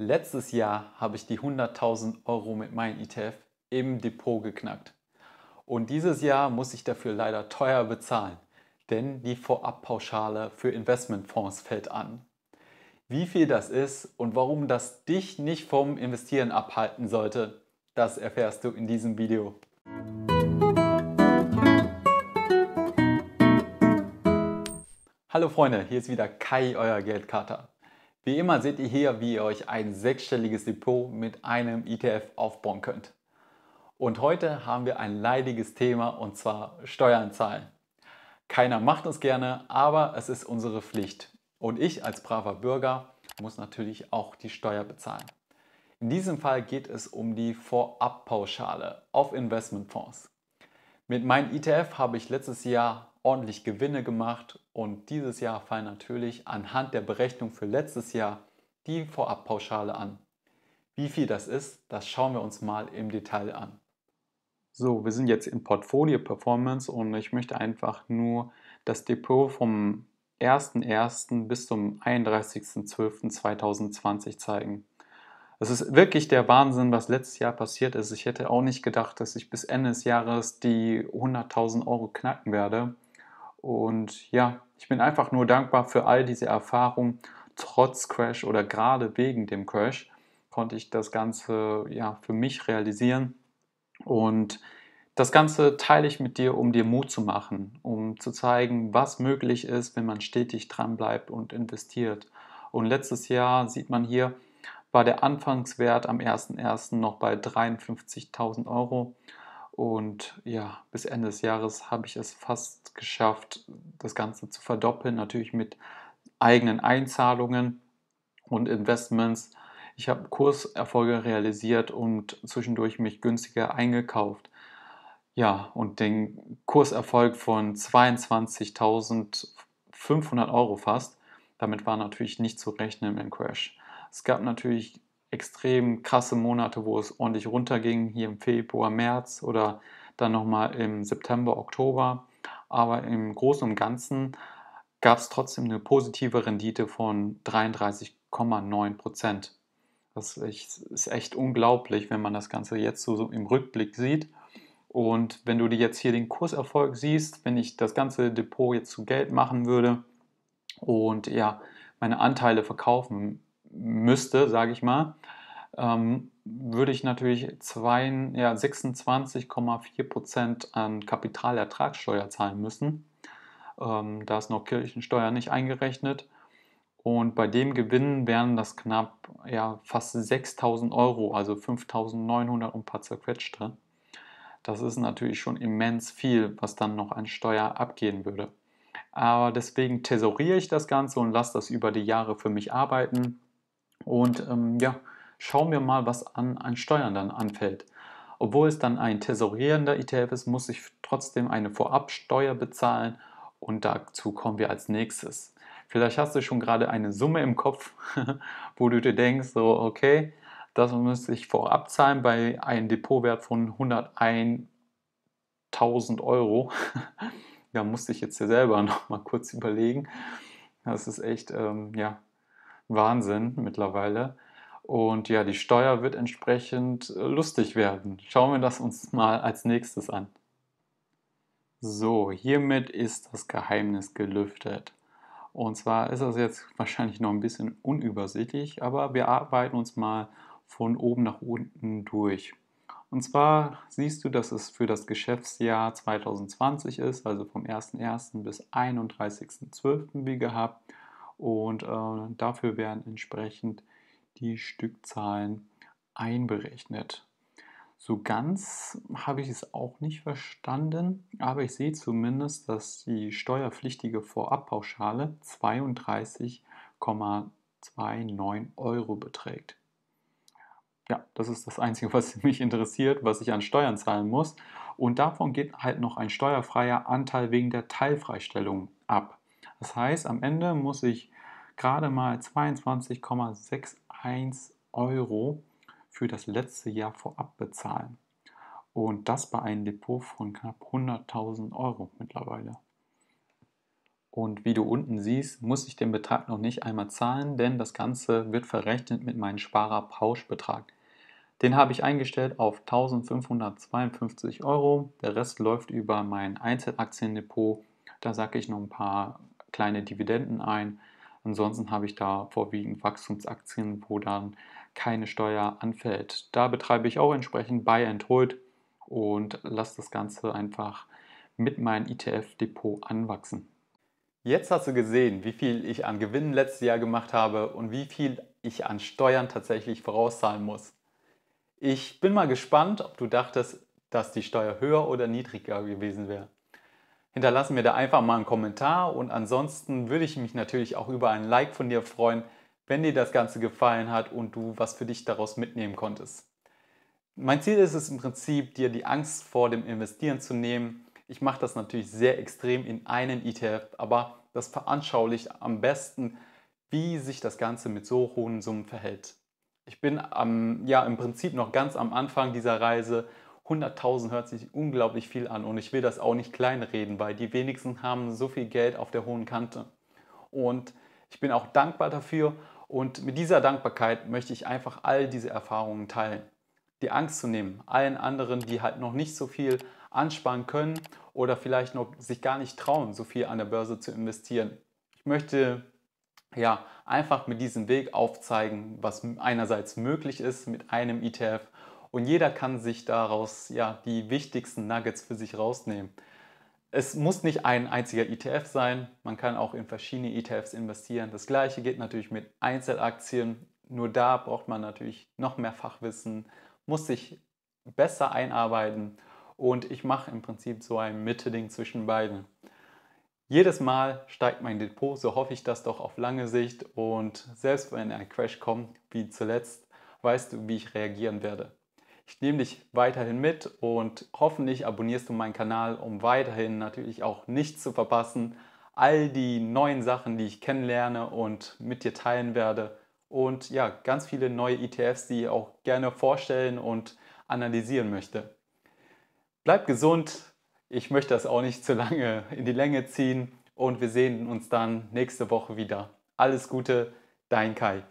Letztes Jahr habe ich die 100.000 Euro mit meinem ETF im Depot geknackt. Und dieses Jahr muss ich dafür leider teuer bezahlen, denn die Vorabpauschale für Investmentfonds fällt an. Wie viel das ist und warum das dich nicht vom Investieren abhalten sollte, das erfährst du in diesem Video. Hallo Freunde, hier ist wieder Kai, euer Geldkater. Wie immer seht ihr hier, wie ihr euch ein sechsstelliges Depot mit einem ETF aufbauen könnt. Und heute haben wir ein leidiges Thema und zwar Steuern zahlen. Keiner macht es gerne, aber es ist unsere Pflicht. Und ich als braver Bürger muss natürlich auch die Steuer bezahlen. In diesem Fall geht es um die Vorabpauschale auf Investmentfonds. Mit meinem ETF habe ich letztes Jahr ordentlich Gewinne gemacht und dieses Jahr fallen natürlich anhand der Berechnung für letztes Jahr die Vorabpauschale an. Wie viel das ist, das schauen wir uns mal im Detail an. So, wir sind jetzt in Portfolio Performance und ich möchte einfach nur das Depot vom 01.01. bis zum 31.12.2020 zeigen. Es ist wirklich der Wahnsinn, was letztes Jahr passiert ist. Ich hätte auch nicht gedacht, dass ich bis Ende des Jahres die 100.000 Euro knacken werde. Und ja, ich bin einfach nur dankbar für all diese Erfahrungen. Trotz Crash oder gerade wegen dem Crash konnte ich das Ganze ja für mich realisieren. Und das Ganze teile ich mit dir, um dir Mut zu machen, um zu zeigen, was möglich ist, wenn man stetig dran bleibt und investiert. Und letztes Jahr sieht man hier, war der Anfangswert am 01.01. noch bei 53.000 Euro. Und ja, bis Ende des Jahres habe ich es fast geschafft, das Ganze zu verdoppeln, natürlich mit eigenen Einzahlungen und Investments. Ich habe Kurserfolge realisiert und zwischendurch mich günstiger eingekauft. Ja, und den Kurserfolg von 22.500 Euro fast, damit war natürlich nicht zu rechnen im Crash. Es gab natürlich extrem krasse Monate, wo es ordentlich runterging, hier im Februar, März oder dann nochmal im September, Oktober. Aber im Großen und Ganzen gab es trotzdem eine positive Rendite von 33,9 Prozent. Das ist echt unglaublich, wenn man das Ganze jetzt so im Rückblick sieht. Und wenn du dir jetzt hier den Kurserfolg siehst, wenn ich das ganze Depot jetzt zu Geld machen würde und ja, meine Anteile verkaufen müsste, sage ich mal, ähm, würde ich natürlich ja, 26,4% an Kapitalertragssteuer zahlen müssen. Ähm, da ist noch Kirchensteuer nicht eingerechnet. Und bei dem Gewinn wären das knapp ja, fast 6000 Euro, also 5900 und ein paar zerquetschte. Das ist natürlich schon immens viel, was dann noch an Steuer abgehen würde. Aber deswegen tesoriere ich das Ganze und lasse das über die Jahre für mich arbeiten und ähm, ja, schauen wir mal, was an, an Steuern dann anfällt. Obwohl es dann ein tesorierender ETF ist, muss ich trotzdem eine Vorabsteuer bezahlen und dazu kommen wir als nächstes. Vielleicht hast du schon gerade eine Summe im Kopf, wo du dir denkst, so okay, das muss ich vorab zahlen bei einem Depotwert von 101.000 Euro. da musste ich jetzt hier selber noch mal kurz überlegen. Das ist echt, ähm, ja, Wahnsinn mittlerweile. Und ja, die Steuer wird entsprechend äh, lustig werden. Schauen wir das uns mal als nächstes an. So, hiermit ist das Geheimnis gelüftet. Und zwar ist das jetzt wahrscheinlich noch ein bisschen unübersichtlich, aber wir arbeiten uns mal von oben nach unten durch. Und zwar siehst du, dass es für das Geschäftsjahr 2020 ist, also vom 01.01. bis 31.12. wie gehabt und äh, dafür werden entsprechend die Stückzahlen einberechnet. So ganz habe ich es auch nicht verstanden, aber ich sehe zumindest, dass die steuerpflichtige Vorabpauschale 32,29 Euro beträgt. Ja, das ist das Einzige, was mich interessiert, was ich an Steuern zahlen muss. Und davon geht halt noch ein steuerfreier Anteil wegen der Teilfreistellung ab. Das heißt, am Ende muss ich gerade mal 22,61 Euro für das letzte Jahr vorab bezahlen. Und das bei einem Depot von knapp 100.000 Euro mittlerweile. Und wie du unten siehst, muss ich den Betrag noch nicht einmal zahlen, denn das Ganze wird verrechnet mit meinem Sparerpauschbetrag. Den habe ich eingestellt auf 1552 Euro. Der Rest läuft über mein Einzelaktiendepot. Da sage ich noch ein paar kleine Dividenden ein. Ansonsten habe ich da vorwiegend Wachstumsaktien, wo dann keine Steuer anfällt. Da betreibe ich auch entsprechend Buy and Hold und lasse das Ganze einfach mit meinem ETF-Depot anwachsen. Jetzt hast du gesehen, wie viel ich an Gewinnen letztes Jahr gemacht habe und wie viel ich an Steuern tatsächlich vorauszahlen muss. Ich bin mal gespannt, ob du dachtest, dass die Steuer höher oder niedriger gewesen wäre hinterlassen mir da einfach mal einen Kommentar und ansonsten würde ich mich natürlich auch über ein Like von dir freuen, wenn dir das Ganze gefallen hat und du was für dich daraus mitnehmen konntest. Mein Ziel ist es im Prinzip, dir die Angst vor dem Investieren zu nehmen. Ich mache das natürlich sehr extrem in einen ETF, aber das veranschaulicht am besten, wie sich das Ganze mit so hohen Summen verhält. Ich bin am, ja, im Prinzip noch ganz am Anfang dieser Reise 100.000 hört sich unglaublich viel an und ich will das auch nicht kleinreden, weil die wenigsten haben so viel Geld auf der hohen Kante. Und ich bin auch dankbar dafür und mit dieser Dankbarkeit möchte ich einfach all diese Erfahrungen teilen. Die Angst zu nehmen, allen anderen, die halt noch nicht so viel ansparen können oder vielleicht noch sich gar nicht trauen, so viel an der Börse zu investieren. Ich möchte ja einfach mit diesem Weg aufzeigen, was einerseits möglich ist mit einem ETF, und jeder kann sich daraus ja die wichtigsten Nuggets für sich rausnehmen. Es muss nicht ein einziger ETF sein, man kann auch in verschiedene ETFs investieren. Das gleiche geht natürlich mit Einzelaktien, nur da braucht man natürlich noch mehr Fachwissen, muss sich besser einarbeiten und ich mache im Prinzip so ein Mitte-Ding zwischen beiden. Jedes Mal steigt mein Depot, so hoffe ich das doch auf lange Sicht und selbst wenn ein Crash kommt, wie zuletzt, weißt du, wie ich reagieren werde. Ich nehme dich weiterhin mit und hoffentlich abonnierst du meinen Kanal, um weiterhin natürlich auch nichts zu verpassen. All die neuen Sachen, die ich kennenlerne und mit dir teilen werde. Und ja, ganz viele neue ETFs, die ich auch gerne vorstellen und analysieren möchte. Bleib gesund. Ich möchte das auch nicht zu lange in die Länge ziehen. Und wir sehen uns dann nächste Woche wieder. Alles Gute, dein Kai.